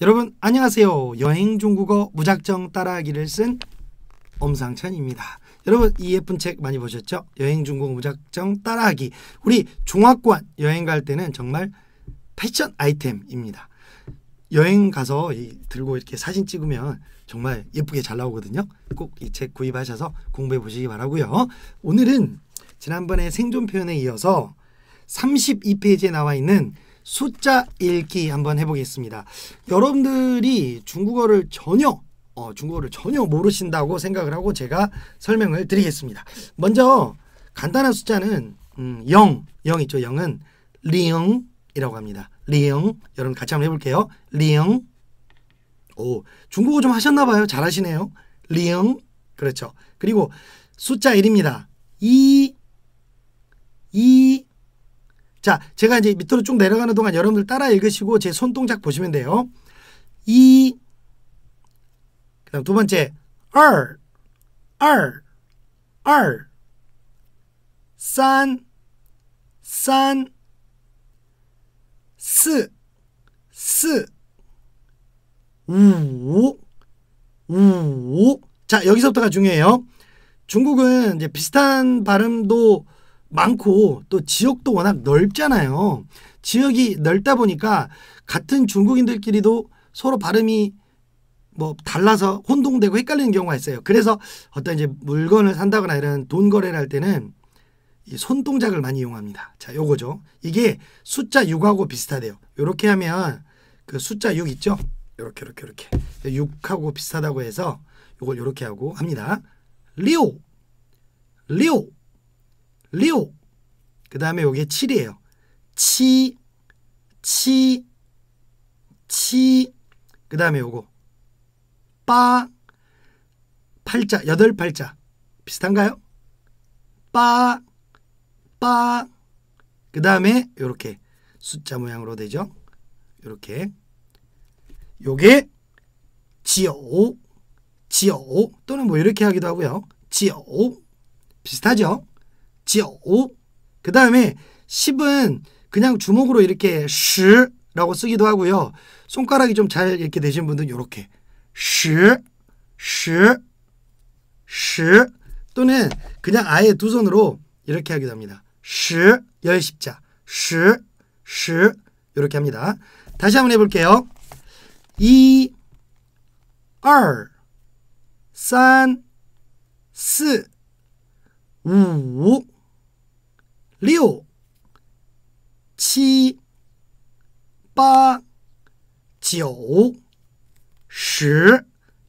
여러분 안녕하세요. 여행 중국어 무작정 따라하기를 쓴 엄상찬입니다. 여러분 이 예쁜 책 많이 보셨죠? 여행 중국어 무작정 따라하기. 우리 중화권 여행 갈 때는 정말 패션 아이템입니다. 여행 가서 들고 이렇게 사진 찍으면 정말 예쁘게 잘 나오거든요. 꼭 이 책 구입하셔서 공부해 보시기 바라고요. 오늘은 지난번에 생존 표현에 이어서 32페이지에 나와 있는 숫자 읽기 한번 해보겠습니다. 여러분들이 중국어를 전혀 어, 중국어를 전혀 모르신다고 생각을 하고 제가 설명을 드리겠습니다. 먼저 간단한 숫자는 음, 0, 0이죠. 0은 리영이라고 합니다. 리영 여러분 같이 한번 해볼게요. 리영 오 중국어 좀 하셨나봐요. 잘하시네요. 리영 그렇죠. 그리고 숫자 1입니다. 이 자, 제가 이제 밑으로 쭉 내려가는 동안 여러분들 따라 읽으시고 제 손동작 보시면 돼요. 이, 그 다음 두 번째, 얼, 얼, 얼, 산, 산, 스, 스, 우, 우. 자, 여기서부터가 중요해요. 중국은 이제 비슷한 발음도 많고 또 지역도 워낙 넓잖아요. 지역이 넓다 보니까 같은 중국인들끼리도 서로 발음이 뭐 달라서 혼동되고 헷갈리는 경우가 있어요. 그래서 어떤 이제 물건을 산다거나 이런 돈 거래를 할 때는 이 손동작을 많이 이용합니다. 자, 요거죠. 이게 숫자 6하고 비슷하대요. 요렇게 하면 그 숫자 6 있죠? 요렇게 요렇게 요렇게. 6하고 비슷하다고 해서 요걸 요렇게 하고 합니다. 리오 리오 리그 다음에 요게 7이에요. 치, 치, 치. 그 다음에 요거. 빠, 팔자, 여덟 팔자. 비슷한가요? 빠, 빠. 그 다음에 요렇게 숫자 모양으로 되죠. 요렇게. 요게 지오, 지오 또는 뭐 이렇게 하기도 하고요. 지오 비슷하죠? 지그 다음에 10은 그냥 주먹으로 이렇게 시라고 쓰기도 하고요. 손가락이 좀 잘 이렇게 되신 분들 은 이렇게 시, 시, 시 또는 그냥 아예 두 손으로 이렇게 하기도 합니다. 시, 열 십자, 시, 시 이렇게 합니다. 다시 한번 해볼게요. 1, 2, 3, 4, 5, 六、七、八、九、시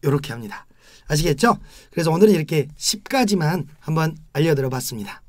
이렇게 합니다. 아시겠죠? 그래서 오늘은 이렇게 10까지만 한번 알려드려 봤습니다.